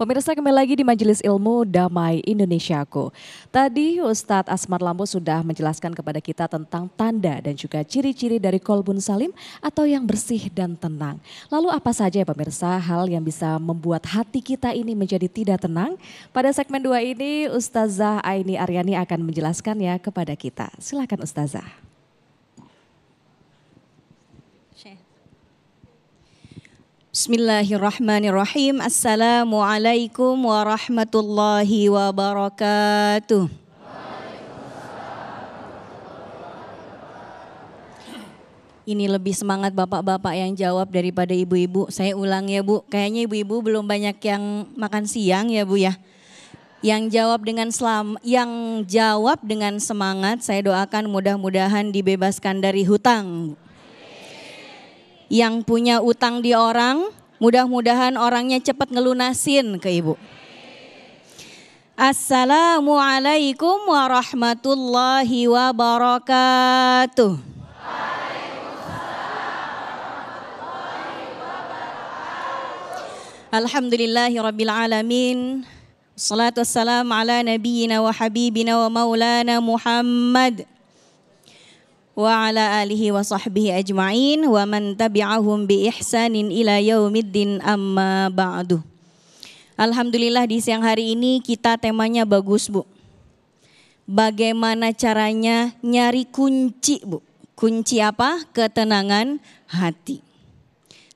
Pemirsa kembali lagi di Majelis Ilmu Damai Indonesiaku. Tadi Ustadz Asmar Lambo sudah menjelaskan kepada kita tentang tanda dan juga ciri-ciri dari kolbun salim atau yang bersih dan tenang. Lalu apa saja ya pemirsa hal yang bisa membuat hati kita ini menjadi tidak tenang? Pada segmen dua ini Ustazah Aini Aryani akan menjelaskannya kepada kita. Silakan Ustazah. Bismillahirrahmanirrahim. Assalamualaikum warahmatullahi wabarakatuh. Ini lebih semangat bapak-bapak yang jawab daripada ibu-ibu. Saya ulang ya Bu, kayaknya ibu-ibu belum banyak yang makan siang ya Bu ya. Yang jawab dengan selam, yang jawab dengan semangat, saya doakan mudah-mudahan dibebaskan dari hutang yang punya utang di orang, mudah-mudahan orangnya cepat ngelunasin ke ibu. Assalamualaikum warahmatullahi wabarakatuh. Alhamdulillahi rabbil alamin. Salatu wassalamu ala nabiyina wa habibina wa maulana Muhammad wa ala alihi wa sahbihi ajma'in wa man tabi'ahum bi ihsanin ila yaumiddin amma ba'du. Alhamdulillah di siang hari ini kita temanya bagus Bu. Bagaimana caranya nyari kunci Bu? Kunci apa? Ketenangan hati.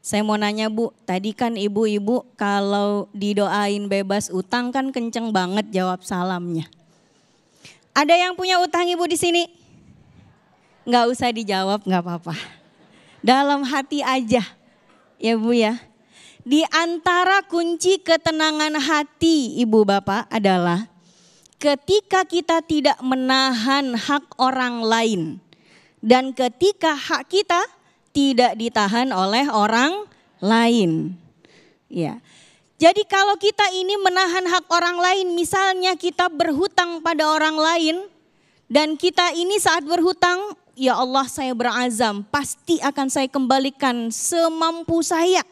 Saya mau nanya Bu, tadi kan ibu-ibu kalau didoain bebas utang kan kenceng banget jawab salamnya. Ada yang punya utang ibu di sini? nggak usah dijawab nggak apa-apa. Dalam hati aja ya Bu ya. Di antara kunci ketenangan hati Ibu Bapak adalah ketika kita tidak menahan hak orang lain dan ketika hak kita tidak ditahan oleh orang lain. Ya. Jadi kalau kita ini menahan hak orang lain, misalnya kita berhutang pada orang lain dan kita ini saat berhutang ya Allah saya berazam, pasti akan saya kembalikan semampu saya.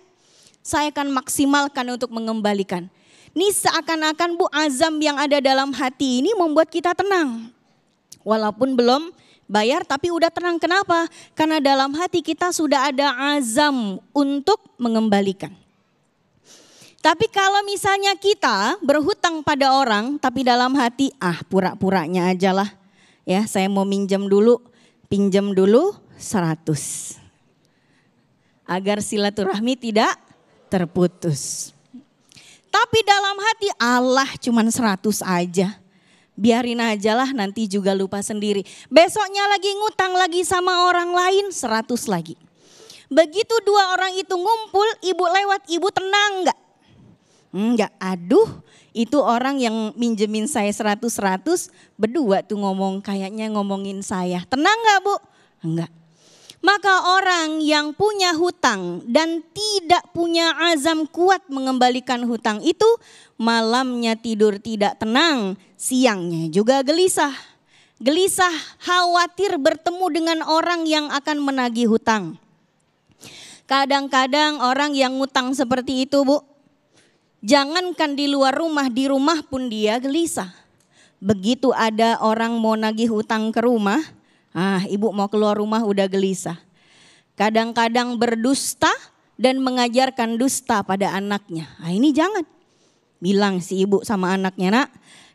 Saya akan maksimalkan untuk mengembalikan. Ini seakan-akan bu azam yang ada dalam hati ini membuat kita tenang. Walaupun belum bayar tapi udah tenang. Kenapa? Karena dalam hati kita sudah ada azam untuk mengembalikan. Tapi kalau misalnya kita berhutang pada orang tapi dalam hati ah pura-puranya ajalah. Ya, saya mau minjem dulu pinjam dulu 100. Agar silaturahmi tidak terputus. Tapi dalam hati Allah cuman 100 aja. Biarin aja lah nanti juga lupa sendiri. Besoknya lagi ngutang lagi sama orang lain 100 lagi. Begitu dua orang itu ngumpul, ibu lewat, ibu tenang nggak? Enggak, aduh itu orang yang minjemin saya seratus seratus berdua tuh ngomong kayaknya ngomongin saya. Tenang gak bu? Enggak. Maka orang yang punya hutang dan tidak punya azam kuat mengembalikan hutang itu malamnya tidur tidak tenang, siangnya juga gelisah. Gelisah khawatir bertemu dengan orang yang akan menagih hutang. Kadang-kadang orang yang ngutang seperti itu bu, Jangankan di luar rumah, di rumah pun dia gelisah. Begitu ada orang mau nagih hutang ke rumah, ah ibu mau keluar rumah udah gelisah. Kadang-kadang berdusta dan mengajarkan dusta pada anaknya. Ah ini jangan. Bilang si ibu sama anaknya, "Nak,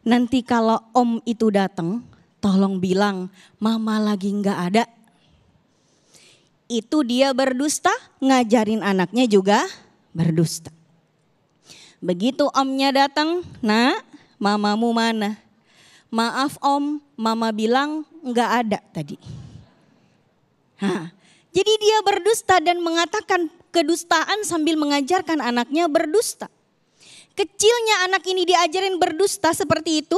nanti kalau om itu datang, tolong bilang mama lagi enggak ada." Itu dia berdusta, ngajarin anaknya juga berdusta. Begitu omnya datang, nak, mamamu mana? Maaf om, mama bilang nggak ada tadi. Hah. Jadi dia berdusta dan mengatakan kedustaan sambil mengajarkan anaknya berdusta. Kecilnya anak ini diajarin berdusta seperti itu,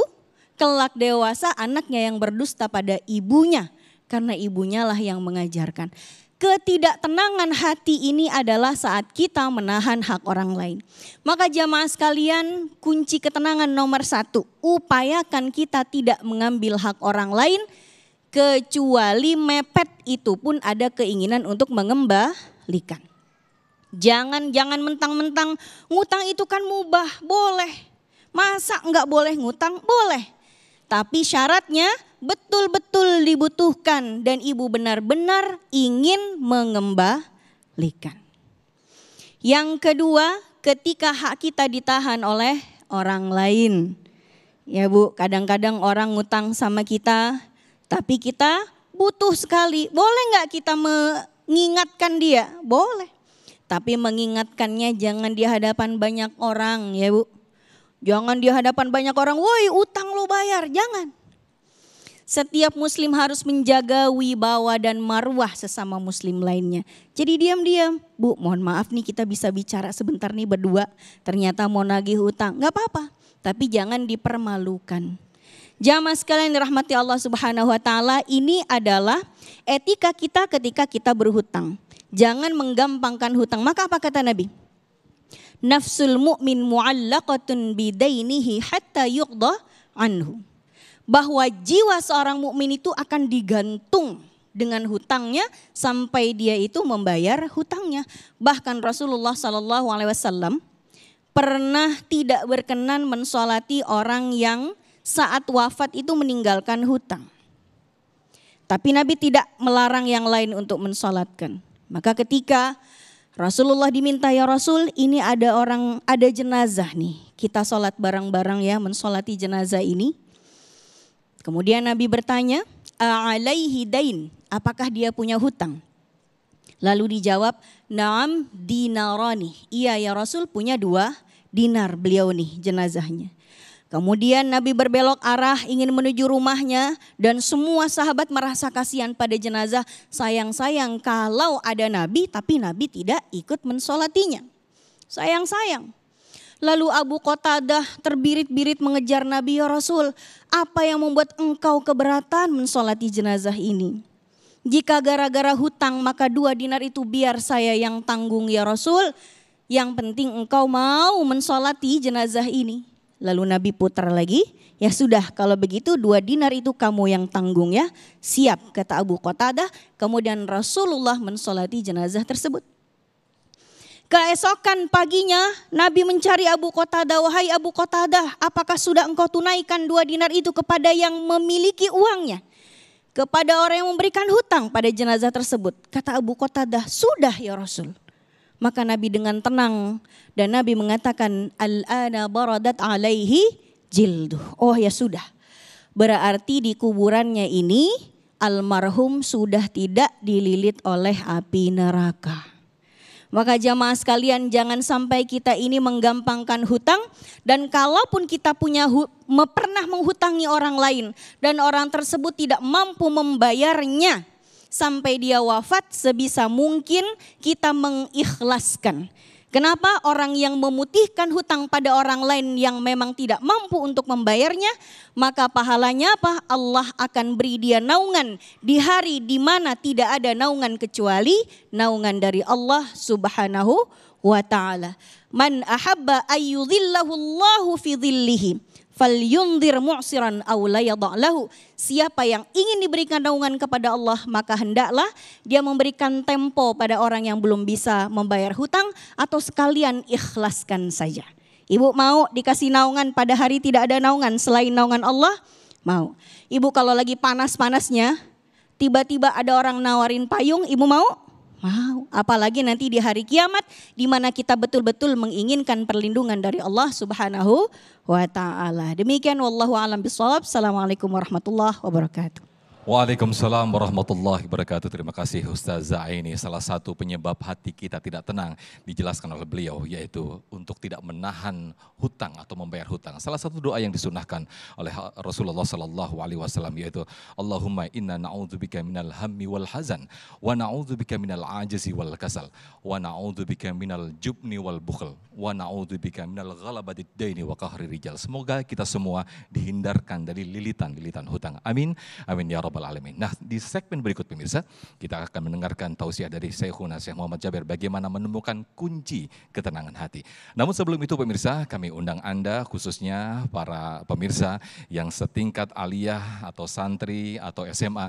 kelak dewasa anaknya yang berdusta pada ibunya karena ibunya lah yang mengajarkan ketidaktenangan hati ini adalah saat kita menahan hak orang lain. Maka jamaah sekalian kunci ketenangan nomor satu. Upayakan kita tidak mengambil hak orang lain kecuali mepet itu pun ada keinginan untuk mengembalikan. Jangan jangan mentang-mentang ngutang itu kan mubah, boleh. Masa enggak boleh ngutang? Boleh. Tapi syaratnya betul-betul dibutuhkan dan ibu benar-benar ingin mengembalikan. Yang kedua, ketika hak kita ditahan oleh orang lain. Ya Bu, kadang-kadang orang ngutang sama kita, tapi kita butuh sekali. Boleh nggak kita mengingatkan dia? Boleh. Tapi mengingatkannya jangan di hadapan banyak orang ya Bu. Jangan di hadapan banyak orang, woi utang lo bayar, jangan. Setiap muslim harus menjaga wibawa dan marwah sesama muslim lainnya. Jadi diam-diam, Bu mohon maaf nih kita bisa bicara sebentar nih berdua. Ternyata mau nagih hutang, gak apa-apa. Tapi jangan dipermalukan. Jamaah sekalian dirahmati Allah Subhanahu wa taala, ini adalah etika kita ketika kita berhutang. Jangan menggampangkan hutang. Maka apa kata Nabi? Nafsul mu'min mu'allaqatun bidainihi hatta yuqda anhu bahwa jiwa seorang mukmin itu akan digantung dengan hutangnya sampai dia itu membayar hutangnya. Bahkan Rasulullah Shallallahu Alaihi Wasallam pernah tidak berkenan mensolati orang yang saat wafat itu meninggalkan hutang. Tapi Nabi tidak melarang yang lain untuk mensolatkan. Maka ketika Rasulullah diminta ya Rasul ini ada orang ada jenazah nih. Kita solat bareng-bareng ya mensolati jenazah ini. Kemudian Nabi bertanya, "Alaihi dain?" Apakah dia punya hutang? Lalu dijawab, "Naam dinarani." Iya ya Rasul punya dua dinar beliau nih jenazahnya. Kemudian Nabi berbelok arah ingin menuju rumahnya dan semua sahabat merasa kasihan pada jenazah. Sayang-sayang kalau ada Nabi tapi Nabi tidak ikut mensolatinya. Sayang-sayang. Lalu Abu Qatadah terbirit-birit mengejar Nabi, Ya Rasul, apa yang membuat engkau keberatan mensolati jenazah ini? Jika gara-gara hutang maka dua dinar itu biar saya yang tanggung ya Rasul. Yang penting engkau mau mensolati jenazah ini. Lalu Nabi putar lagi, ya sudah kalau begitu dua dinar itu kamu yang tanggung ya. Siap kata Abu Qatadah, kemudian Rasulullah mensolati jenazah tersebut. Keesokan paginya Nabi mencari Abu Qatada. wahai Abu Qatada, apakah sudah engkau tunaikan dua dinar itu kepada yang memiliki uangnya? Kepada orang yang memberikan hutang pada jenazah tersebut. Kata Abu Qatada, sudah ya Rasul. Maka Nabi dengan tenang dan Nabi mengatakan, Al-ana baradat alaihi jilduh. Oh ya sudah. Berarti di kuburannya ini almarhum sudah tidak dililit oleh api neraka. Maka jamaah sekalian jangan sampai kita ini menggampangkan hutang dan kalaupun kita punya pernah menghutangi orang lain dan orang tersebut tidak mampu membayarnya sampai dia wafat sebisa mungkin kita mengikhlaskan Kenapa orang yang memutihkan hutang pada orang lain yang memang tidak mampu untuk membayarnya, maka pahalanya apa? Allah akan beri dia naungan di hari di mana tidak ada naungan kecuali naungan dari Allah Subhanahu wa taala. Man ahabba ayyudhillahu Allahu fi dhillihi falyundir mu'siran aw lahu. Siapa yang ingin diberikan naungan kepada Allah maka hendaklah dia memberikan tempo pada orang yang belum bisa membayar hutang atau sekalian ikhlaskan saja. Ibu mau dikasih naungan pada hari tidak ada naungan selain naungan Allah? Mau. Ibu kalau lagi panas-panasnya tiba-tiba ada orang nawarin payung, ibu mau? Mau, apalagi nanti di hari kiamat di mana kita betul-betul menginginkan perlindungan dari Allah Subhanahu wa taala. Demikian wallahu alam bisawab. Assalamualaikum warahmatullahi wabarakatuh. Waalaikumsalam warahmatullahi wabarakatuh. Terima kasih Ustaz Zaini. Salah satu penyebab hati kita tidak tenang dijelaskan oleh beliau yaitu untuk tidak menahan hutang atau membayar hutang. Salah satu doa yang disunahkan oleh Rasulullah Sallallahu Alaihi Wasallam yaitu Allahumma inna naudzubika minal hammi wal hazan wa naudzubika minal ajzi wal kasal wa naudzubika minal jubni wal bukhl wa naudzubika minal ghalabatid daini wa kahri rijal. Semoga kita semua dihindarkan dari lilitan-lilitan hutang. Amin. Amin ya rabbal Rabbal Alamin. Nah di segmen berikut pemirsa kita akan mendengarkan tausiah dari Syekhuna Syekh Muhammad Jabir bagaimana menemukan kunci ketenangan hati. Namun sebelum itu pemirsa kami undang Anda khususnya para pemirsa yang setingkat aliyah atau santri atau SMA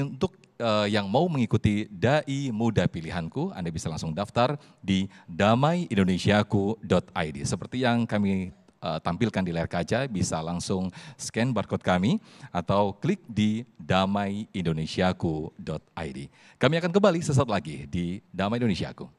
untuk eh, yang mau mengikuti Dai Muda Pilihanku, Anda bisa langsung daftar di damaiindonesiaku.id. Seperti yang kami uh, tampilkan di layar kaca, bisa langsung scan barcode kami atau klik di damaiindonesiaku.id. Kami akan kembali sesaat lagi di Damai Indonesiaku.